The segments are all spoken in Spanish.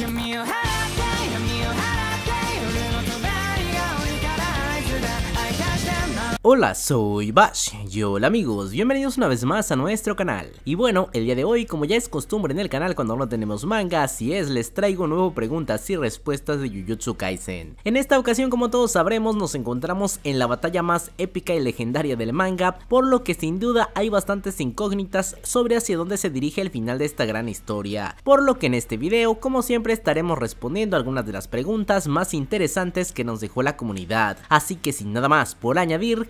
give me a hand. Hola, soy Bash, y hola amigos, bienvenidos una vez más a nuestro canal. Y bueno, el día de hoy, como ya es costumbre en el canal cuando no tenemos manga, así es, les traigo nuevo preguntas y respuestas de Jujutsu Kaisen. En esta ocasión, como todos sabremos, nos encontramos en la batalla más épica y legendaria del manga, por lo que sin duda hay bastantes incógnitas sobre hacia dónde se dirige el final de esta gran historia. Por lo que en este video, como siempre, estaremos respondiendo algunas de las preguntas más interesantes que nos dejó la comunidad. Así que sin nada más por añadir,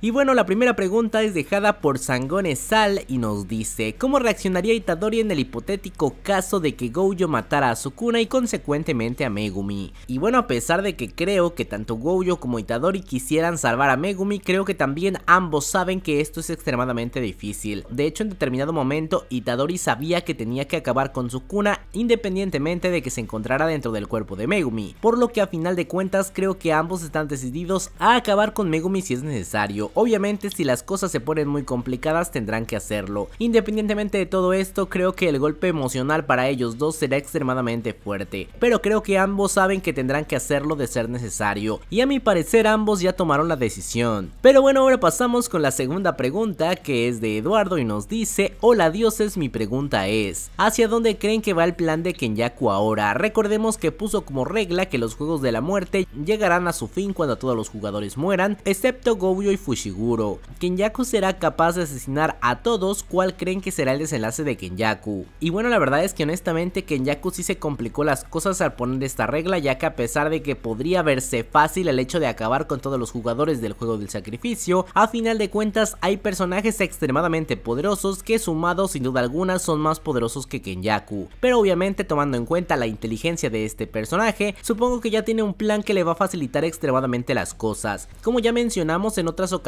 Y bueno, la primera pregunta es dejada por Sangone Sal y nos dice, ¿cómo reaccionaría Itadori en el hipotético caso de que Gojo matara a Sukuna y consecuentemente a Megumi? Y bueno, a pesar de que creo que tanto Gojo como Itadori quisieran salvar a Megumi, creo que también ambos saben que esto es extremadamente difícil. De hecho, en determinado momento, Itadori sabía que tenía que acabar con Sukuna independientemente de que se encontrara dentro del cuerpo de Megumi, por lo que a final de cuentas creo que ambos están decididos a acabar con Megumi si es necesario Obviamente si las cosas se ponen muy complicadas tendrán que hacerlo. Independientemente de todo esto, creo que el golpe emocional para ellos dos será extremadamente fuerte, pero creo que ambos saben que tendrán que hacerlo de ser necesario, y a mi parecer ambos ya tomaron la decisión. Pero bueno, ahora pasamos con la segunda pregunta que es de Eduardo y nos dice, hola dioses, mi pregunta es, ¿hacia dónde creen que va el plan de Kenyaku ahora? Recordemos que puso como regla que los juegos de la muerte llegarán a su fin cuando todos los jugadores mueran, excepto Goyo y Fusion. Shiguro, Kenyaku será capaz de asesinar a todos cuál creen que será el desenlace de Kenyaku. Y bueno, la verdad es que honestamente Kenyaku sí se complicó las cosas al poner esta regla, ya que a pesar de que podría verse fácil el hecho de acabar con todos los jugadores del juego del sacrificio, a final de cuentas hay personajes extremadamente poderosos que sumados sin duda alguna son más poderosos que Kenyaku. Pero obviamente tomando en cuenta la inteligencia de este personaje, supongo que ya tiene un plan que le va a facilitar extremadamente las cosas. Como ya mencionamos en otras ocasiones,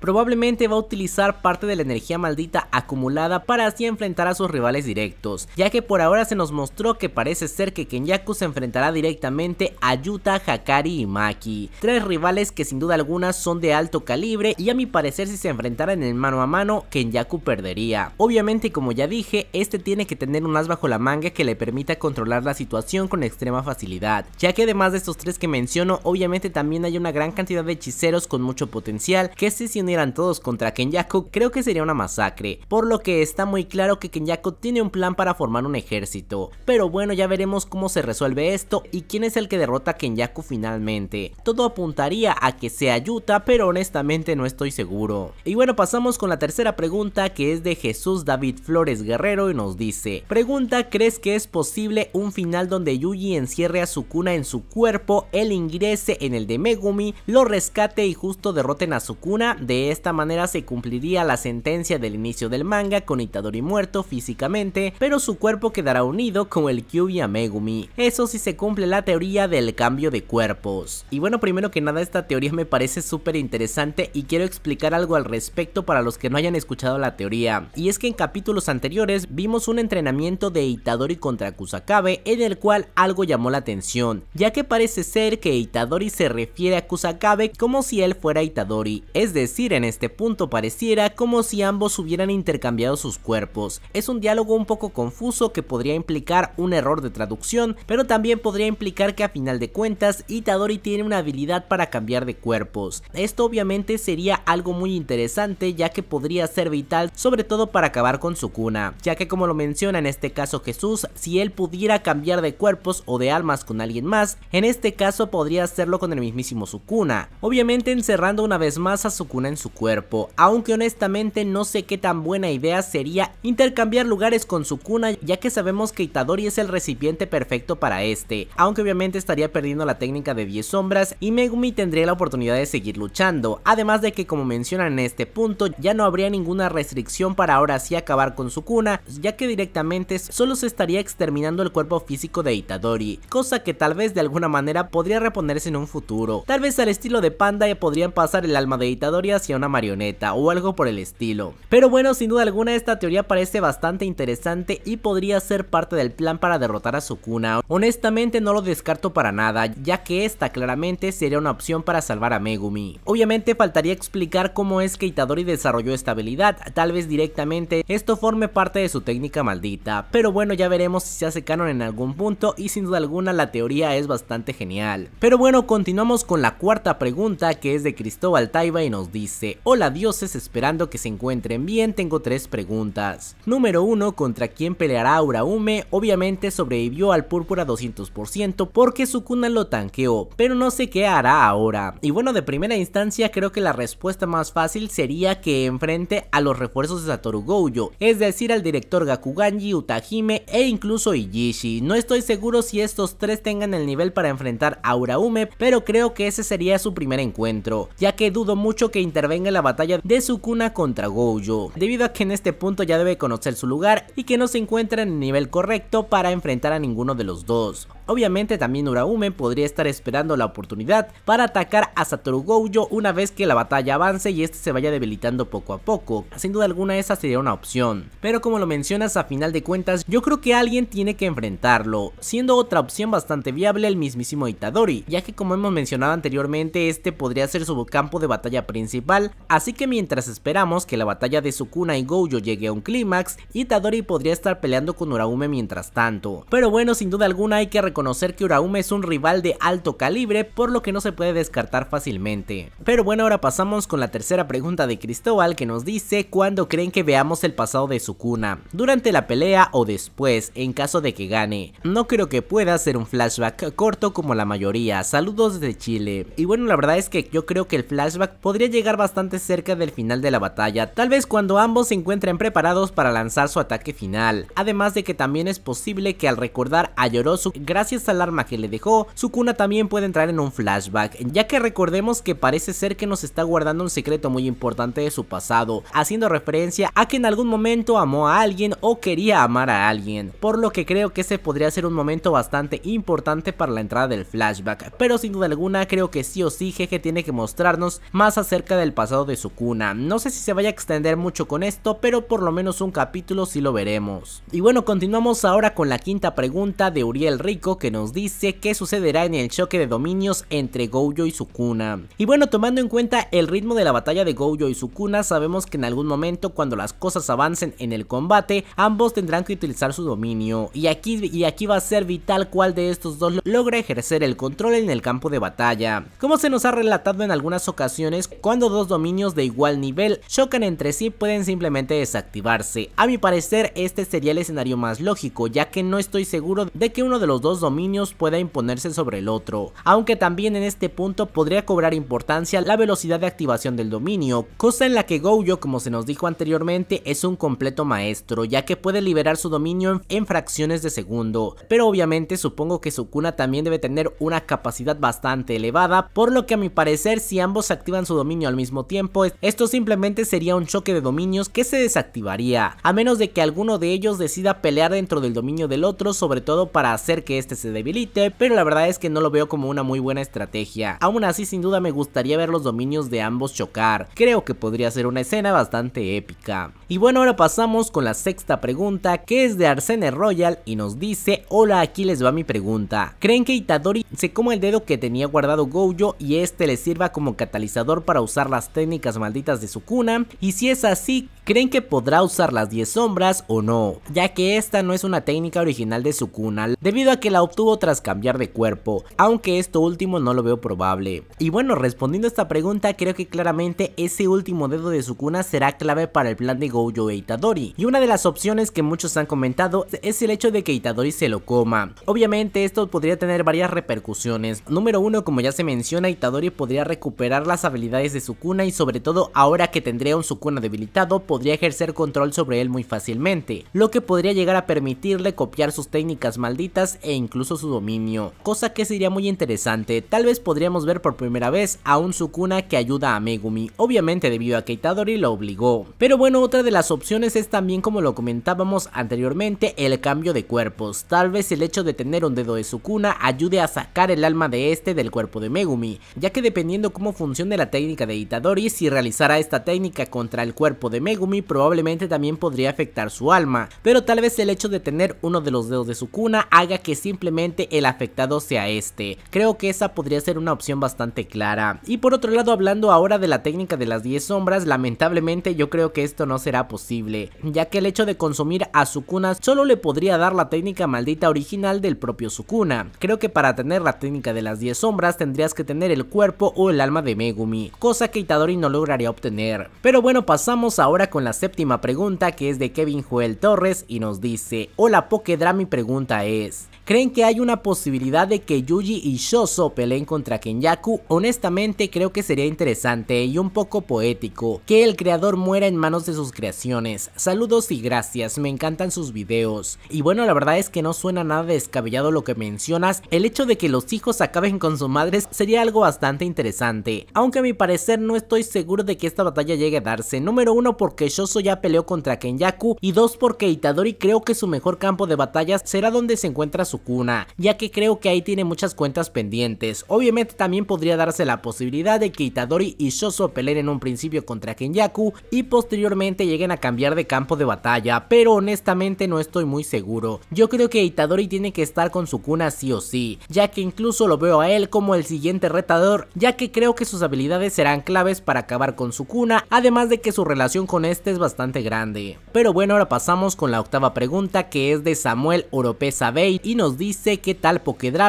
probablemente va a utilizar parte de la energía maldita acumulada para así enfrentar a sus rivales directos, ya que por ahora se nos mostró que parece ser que Kenyaku se enfrentará directamente a Yuta, Hakari y Maki, tres rivales que sin duda alguna son de alto calibre y a mi parecer si se enfrentaran en mano a mano, Kenyaku perdería. Obviamente como ya dije, este tiene que tener un as bajo la manga que le permita controlar la situación con extrema facilidad, ya que además de estos tres que menciono, obviamente también hay una gran cantidad de hechiceros con mucho potencial que si se unieran todos contra Kenyaku creo que sería una masacre, por lo que está muy claro que Kenyaku tiene un plan para formar un ejército. Pero bueno, ya veremos cómo se resuelve esto y quién es el que derrota a Kenyaku finalmente. Todo apuntaría a que sea Yuta, pero honestamente no estoy seguro. Y bueno, pasamos con la tercera pregunta que es de Jesús David Flores Guerrero y nos dice, pregunta, ¿crees que es posible un final donde Yuji encierre a Sukuna en su cuerpo, él ingrese en el de Megumi, lo rescate y justo derroten a Sukuna? de esta manera se cumpliría la sentencia del inicio del manga con Itadori muerto físicamente, pero su cuerpo quedará unido con el Kyubi a Megumi. Eso si sí se cumple la teoría del cambio de cuerpos. Y bueno, primero que nada esta teoría me parece súper interesante y quiero explicar algo al respecto para los que no hayan escuchado la teoría. Y es que en capítulos anteriores vimos un entrenamiento de Itadori contra Kusakabe en el cual algo llamó la atención, ya que parece ser que Itadori se refiere a Kusakabe como si él fuera Itadori es decir, en este punto pareciera como si ambos hubieran intercambiado sus cuerpos. Es un diálogo un poco confuso que podría implicar un error de traducción, pero también podría implicar que a final de cuentas Itadori tiene una habilidad para cambiar de cuerpos. Esto obviamente sería algo muy interesante ya que podría ser vital sobre todo para acabar con su cuna, ya que como lo menciona en este caso Jesús, si él pudiera cambiar de cuerpos o de almas con alguien más, en este caso podría hacerlo con el mismísimo Sukuna, obviamente encerrando una vez más su cuna en su cuerpo, aunque honestamente no sé qué tan buena idea sería intercambiar lugares con su Sukuna ya que sabemos que Itadori es el recipiente perfecto para este, aunque obviamente estaría perdiendo la técnica de 10 sombras y Megumi tendría la oportunidad de seguir luchando, además de que como mencionan en este punto ya no habría ninguna restricción para ahora sí acabar con su Sukuna, ya que directamente solo se estaría exterminando el cuerpo físico de Itadori, cosa que tal vez de alguna manera podría reponerse en un futuro, tal vez al estilo de Panda podrían pasar el alma de de Itadori hacia una marioneta o algo por el estilo. Pero bueno, sin duda alguna esta teoría parece bastante interesante y podría ser parte del plan para derrotar a Sukuna. Honestamente no lo descarto para nada, ya que esta claramente sería una opción para salvar a Megumi. Obviamente faltaría explicar cómo es que Itadori desarrolló esta habilidad, tal vez directamente esto forme parte de su técnica maldita, pero bueno ya veremos si se hace canon en algún punto y sin duda alguna la teoría es bastante genial. Pero bueno, continuamos con la cuarta pregunta que es de Cristóbal Taiba y nos dice, hola dioses, esperando que se encuentren bien, tengo tres preguntas. Número 1, ¿contra quién peleará Auraume? Obviamente sobrevivió al Púrpura 200% porque Sukuna lo tanqueó, pero no sé qué hará ahora. Y bueno, de primera instancia creo que la respuesta más fácil sería que enfrente a los refuerzos de Satoru Gojo, es decir, al director Gakuganji, Utahime e incluso Ijishi. No estoy seguro si estos tres tengan el nivel para enfrentar a Auraume, pero creo que ese sería su primer encuentro, ya que dudo mucho mucho que intervenga en la batalla de Sukuna contra Gojo, debido a que en este punto ya debe conocer su lugar y que no se encuentra en el nivel correcto para enfrentar a ninguno de los dos. Obviamente también Uraume podría estar esperando la oportunidad para atacar a Satoru Gojo una vez que la batalla avance y este se vaya debilitando poco a poco, sin duda alguna esa sería una opción, pero como lo mencionas a final de cuentas yo creo que alguien tiene que enfrentarlo, siendo otra opción bastante viable el mismísimo Itadori, ya que como hemos mencionado anteriormente este podría ser su campo de batalla principal, así que mientras esperamos que la batalla de Sukuna y Gojo llegue a un clímax, Itadori podría estar peleando con Uraume mientras tanto. Pero bueno, sin duda alguna hay que reconocer que Uraume es un rival de alto calibre, por lo que no se puede descartar fácilmente. Pero bueno, ahora pasamos con la tercera pregunta de Cristóbal que nos dice cuándo creen que veamos el pasado de Sukuna, durante la pelea o después, en caso de que gane. No creo que pueda ser un flashback corto como la mayoría, saludos desde Chile. Y bueno, la verdad es que yo creo que el flashback podría llegar bastante cerca del final de la batalla, tal vez cuando ambos se encuentren preparados para lanzar su ataque final, además de que también es posible que al recordar a Yorosu gracias al arma que le dejó, Sukuna también puede entrar en un flashback, ya que recordemos que parece ser que nos está guardando un secreto muy importante de su pasado, haciendo referencia a que en algún momento amó a alguien o quería amar a alguien, por lo que creo que ese podría ser un momento bastante importante para la entrada del flashback, pero sin duda alguna creo que sí o sí Jeje tiene que mostrarnos más acerca del pasado de Sukuna. No sé si se vaya a extender mucho con esto, pero por lo menos un capítulo sí lo veremos. Y bueno, continuamos ahora con la quinta pregunta de Uriel Rico que nos dice qué sucederá en el choque de dominios entre Gojo y Sukuna. Y bueno, tomando en cuenta el ritmo de la batalla de Gojo y Sukuna, sabemos que en algún momento cuando las cosas avancen en el combate, ambos tendrán que utilizar su dominio. Y aquí, y aquí va a ser vital cuál de estos dos logra ejercer el control en el campo de batalla. Como se nos ha relatado en algunas ocasiones, cuando dos dominios de igual nivel chocan entre sí pueden simplemente desactivarse. A mi parecer este sería el escenario más lógico ya que no estoy seguro de que uno de los dos dominios pueda imponerse sobre el otro, aunque también en este punto podría cobrar importancia la velocidad de activación del dominio, cosa en la que Gojo como se nos dijo anteriormente es un completo maestro ya que puede liberar su dominio en fracciones de segundo, pero obviamente supongo que Sukuna también debe tener una capacidad bastante elevada, por lo que a mi parecer si ambos activan su dominio al mismo tiempo, esto simplemente sería un choque de dominios que se desactivaría, a menos de que alguno de ellos decida pelear dentro del dominio del otro, sobre todo para hacer que este se debilite, pero la verdad es que no lo veo como una muy buena estrategia. Aún así, sin duda me gustaría ver los dominios de ambos chocar, creo que podría ser una escena bastante épica. Y bueno, ahora pasamos con la sexta pregunta, que es de Arsene Royal y nos dice, hola, aquí les va mi pregunta. ¿Creen que Itadori se coma el dedo que tenía guardado Gojo y este le sirva como catalizador para usar las técnicas malditas de su cuna y si es así, ¿creen que podrá usar las 10 sombras o no? Ya que esta no es una técnica original de su cuna debido a que la obtuvo tras cambiar de cuerpo, aunque esto último no lo veo probable. Y bueno, respondiendo a esta pregunta, creo que claramente ese último dedo de su cuna será clave para el plan de Gojo e Itadori. Y una de las opciones que muchos han comentado es el hecho de que Itadori se lo coma. Obviamente esto podría tener varias repercusiones. Número uno, como ya se menciona, Itadori podría recuperar las habilidades de de Sukuna y sobre todo ahora que tendría un Sukuna debilitado podría ejercer control sobre él muy fácilmente, lo que podría llegar a permitirle copiar sus técnicas malditas e incluso su dominio, cosa que sería muy interesante, tal vez podríamos ver por primera vez a un Sukuna que ayuda a Megumi, obviamente debido a que Itadori lo obligó. Pero bueno, otra de las opciones es también como lo comentábamos anteriormente, el cambio de cuerpos, tal vez el hecho de tener un dedo de Sukuna ayude a sacar el alma de este del cuerpo de Megumi, ya que dependiendo cómo funcione la técnica de Itadori, si realizara esta técnica contra el cuerpo de Megumi probablemente también podría afectar su alma, pero tal vez el hecho de tener uno de los dedos de su cuna haga que simplemente el afectado sea este, creo que esa podría ser una opción bastante clara. Y por otro lado hablando ahora de la técnica de las 10 sombras, lamentablemente yo creo que esto no será posible, ya que el hecho de consumir a cuna solo le podría dar la técnica maldita original del propio Sukuna, creo que para tener la técnica de las 10 sombras tendrías que tener el cuerpo o el alma de Megumi, cosa que Itadori no lograría obtener. Pero bueno, pasamos ahora con la séptima pregunta que es de Kevin Joel Torres y nos dice, hola mi pregunta es, ¿Creen que hay una posibilidad de que Yuji y Shoso peleen contra Kenyaku? Honestamente creo que sería interesante y un poco poético que el creador muera en manos de sus creaciones. Saludos y gracias, me encantan sus videos. Y bueno, la verdad es que no suena nada descabellado lo que mencionas, el hecho de que los hijos acaben con sus madres sería algo bastante interesante, aunque a mi parecer no estoy seguro de que esta batalla llegue a darse, número uno porque Shoso ya peleó contra Kenyaku y dos porque Itadori creo que su mejor campo de batalla será donde se encuentra su cuna ya que creo que ahí tiene muchas cuentas pendientes. Obviamente también podría darse la posibilidad de que Itadori y Shoso peleen en un principio contra Kenyaku y posteriormente lleguen a cambiar de campo de batalla, pero honestamente no estoy muy seguro. Yo creo que Itadori tiene que estar con su cuna sí o sí, ya que incluso lo veo a él como el siguiente retador, ya que creo que sus habilidades serán claves para acabar con su Sukuna, además de que su relación con este es bastante grande. Pero bueno, ahora pasamos con la octava pregunta que es de Samuel Oropesa Bay y nos nos dice qué tal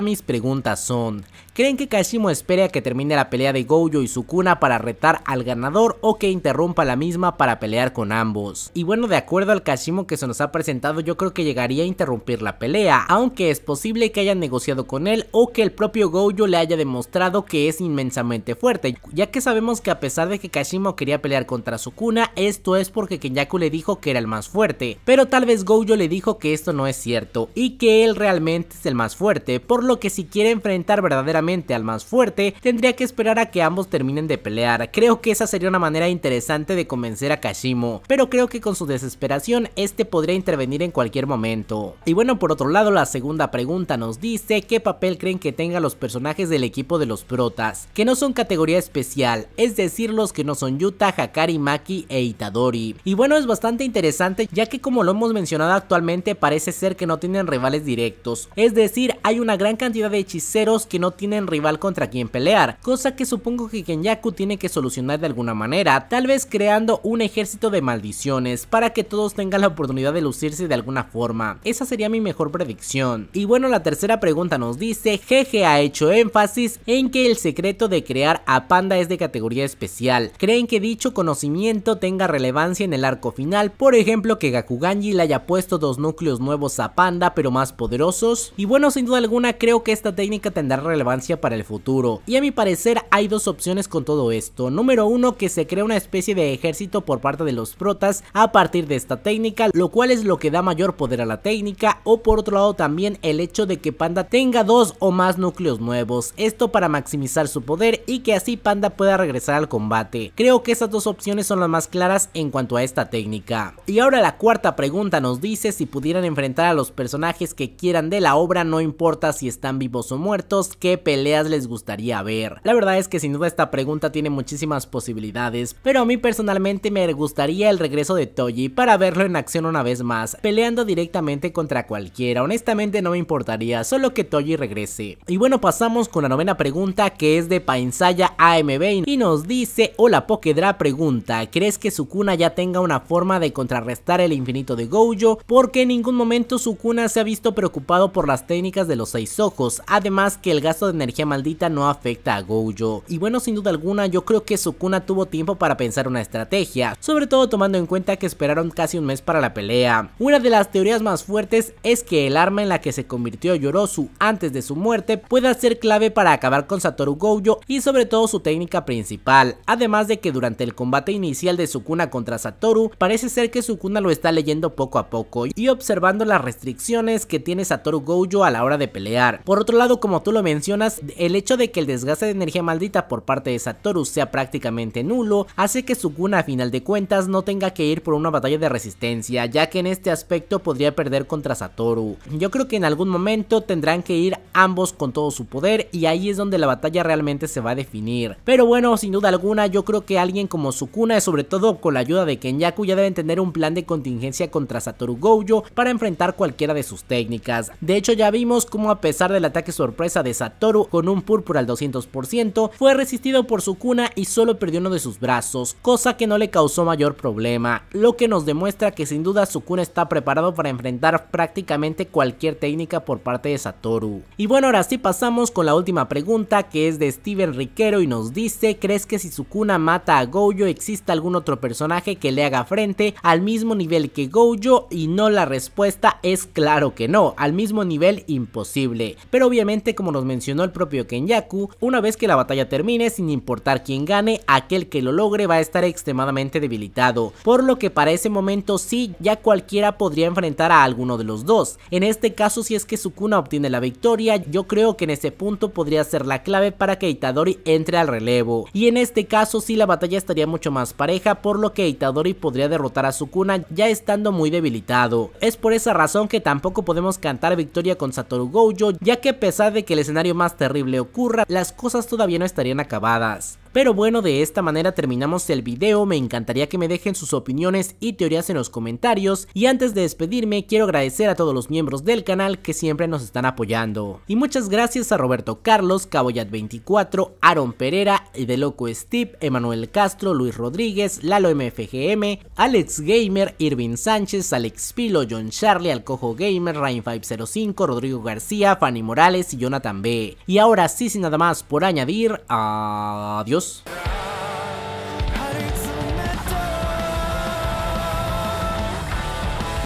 mis preguntas son creen que Kashimo espere a que termine la pelea de Gojo y Sukuna para retar al ganador o que interrumpa la misma para pelear con ambos. Y bueno, de acuerdo al Kashimo que se nos ha presentado, yo creo que llegaría a interrumpir la pelea, aunque es posible que hayan negociado con él o que el propio Gojo le haya demostrado que es inmensamente fuerte, ya que sabemos que a pesar de que Kashimo quería pelear contra Sukuna, esto es porque Kenyaku le dijo que era el más fuerte, pero tal vez Gojo le dijo que esto no es cierto y que él realmente es el más fuerte, por lo que si quiere enfrentar verdaderamente al más fuerte, tendría que esperar a que ambos terminen de pelear. Creo que esa sería una manera interesante de convencer a Kashimo, pero creo que con su desesperación este podría intervenir en cualquier momento. Y bueno, por otro lado, la segunda pregunta nos dice qué papel creen que tengan los personajes del equipo de los protas, que no son categoría especial, es decir, los que no son Yuta, Hakari, Maki e Itadori. Y bueno, es bastante interesante ya que como lo hemos mencionado actualmente parece ser que no tienen rivales directos, es decir, hay una gran cantidad de hechiceros que no tienen en rival contra quien pelear, cosa que supongo que Kenyaku tiene que solucionar de alguna manera, tal vez creando un ejército de maldiciones para que todos tengan la oportunidad de lucirse de alguna forma. Esa sería mi mejor predicción. Y bueno, la tercera pregunta nos dice, Jeje ha hecho énfasis en que el secreto de crear a Panda es de categoría especial. ¿Creen que dicho conocimiento tenga relevancia en el arco final? Por ejemplo, que Gakuganji le haya puesto dos núcleos nuevos a Panda pero más poderosos. Y bueno, sin duda alguna creo que esta técnica tendrá relevancia para el futuro. Y a mi parecer hay dos opciones con todo esto. Número uno, que se crea una especie de ejército por parte de los protas a partir de esta técnica, lo cual es lo que da mayor poder a la técnica. O por otro lado también el hecho de que Panda tenga dos o más núcleos nuevos. Esto para maximizar su poder y que así Panda pueda regresar al combate. Creo que esas dos opciones son las más claras en cuanto a esta técnica. Y ahora la cuarta pregunta nos dice si pudieran enfrentar a los personajes que quieran de la obra, no importa si están vivos o muertos, qué peleas les gustaría ver? La verdad es que sin duda esta pregunta tiene muchísimas posibilidades, pero a mí personalmente me gustaría el regreso de Toji para verlo en acción una vez más, peleando directamente contra cualquiera, honestamente no me importaría, solo que Toji regrese. Y bueno, pasamos con la novena pregunta que es de Painsaya AMB y nos dice, hola Pokedra pregunta, ¿crees que Sukuna ya tenga una forma de contrarrestar el infinito de Gojo? Porque en ningún momento Sukuna se ha visto preocupado por las técnicas de los seis ojos, además que el gasto de energía maldita no afecta a Gojo. Y bueno, sin duda alguna, yo creo que Sukuna tuvo tiempo para pensar una estrategia, sobre todo tomando en cuenta que esperaron casi un mes para la pelea. Una de las teorías más fuertes es que el arma en la que se convirtió Yorosu antes de su muerte pueda ser clave para acabar con Satoru Gojo y sobre todo su técnica principal, además de que durante el combate inicial de Sukuna contra Satoru, parece ser que Sukuna lo está leyendo poco a poco y observando las restricciones que tiene Satoru Gojo a la hora de pelear. Por otro lado, como tú lo mencionas, el hecho de que el desgaste de energía maldita por parte de Satoru sea prácticamente nulo, hace que Sukuna a final de cuentas no tenga que ir por una batalla de resistencia, ya que en este aspecto podría perder contra Satoru. Yo creo que en algún momento tendrán que ir ambos con todo su poder y ahí es donde la batalla realmente se va a definir. Pero bueno, sin duda alguna, yo creo que alguien como Sukuna, sobre todo con la ayuda de Kenyaku, ya deben tener un plan de contingencia contra Satoru Gojo para enfrentar cualquiera de sus técnicas. De hecho, ya vimos cómo a pesar del ataque sorpresa de Satoru, con un púrpura al 200%, fue resistido por Sukuna y solo perdió uno de sus brazos, cosa que no le causó mayor problema, lo que nos demuestra que sin duda Sukuna está preparado para enfrentar prácticamente cualquier técnica por parte de Satoru. Y bueno, ahora sí pasamos con la última pregunta que es de Steven Riquero y nos dice, ¿crees que si Sukuna mata a Gojo existe algún otro personaje que le haga frente al mismo nivel que Gojo? Y no, la respuesta es claro que no, al mismo nivel imposible. Pero obviamente como nos mencionó el propio Kenyaku, una vez que la batalla termine, sin importar quién gane, aquel que lo logre va a estar extremadamente debilitado, por lo que para ese momento sí, ya cualquiera podría enfrentar a alguno de los dos. En este caso, si es que Sukuna obtiene la victoria, yo creo que en ese punto podría ser la clave para que Itadori entre al relevo. Y en este caso, sí, la batalla estaría mucho más pareja, por lo que Itadori podría derrotar a Sukuna ya estando muy debilitado. Es por esa razón que tampoco podemos cantar victoria con Satoru Gojo, ya que a pesar de que el escenario más terrible ocurra, las cosas todavía no estarían acabadas. Pero bueno, de esta manera terminamos el video, me encantaría que me dejen sus opiniones y teorías en los comentarios y antes de despedirme quiero agradecer a todos los miembros del canal que siempre nos están apoyando. Y muchas gracias a Roberto Carlos, Caboyat24, Aaron Pereira, De Loco Steve, Emanuel Castro, Luis Rodríguez, Lalo MFGM, Alex Gamer, Irvin Sánchez, Alex Pilo, John Charlie, Alcojo Gamer, ryan 505 Rodrigo García, Fanny Morales y Jonathan B. Y ahora sí, sin nada más por añadir, adiós. Deus.